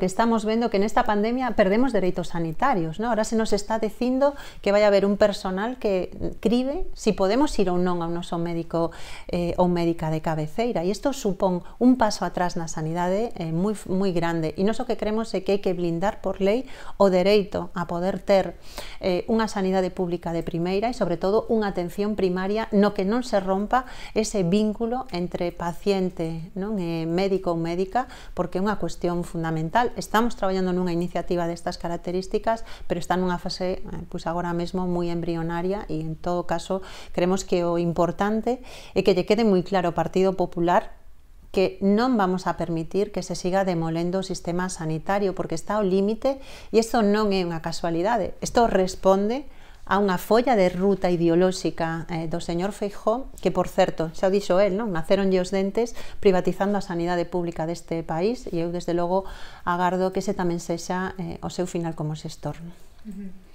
que Estamos vendo que nesta pandemia perdemos dereitos sanitarios, ¿no? Ahora se nos está dicindo que vai haber un personal que cribe si podemos ir ou non ao noso médico eh, ou médica de cabeceira e isto supón un paso atrás na sanidade eh, moi, moi grande e nós o que creemos é que hai que blindar por lei o dereito a poder ter eh, unha sanidade pública de primeira e sobre todo unha atención primaria no que non se rompa ese vínculo entre paciente non? Eh, médico ou médica porque é unha cuestión fundamental estamos traballando nunha iniciativa destas características, pero está nunha fase eh, pois agora mesmo moi embrionaria e en todo caso creemos que o importante é que lle quede moi claro ao Partido Popular que non vamos a permitir que se siga demolendo o sistema sanitario porque está ao límite e isto non é unha casualidade. Isto responde a unha folla de ruta ideolóxica eh, do señor Feijó, que por certo, xa o dixo el, non? naceronlle os dentes privatizando a sanidade pública deste país e eu desde logo agardo que ese tamén sexa eh, o seu final como xestor. Uh -huh.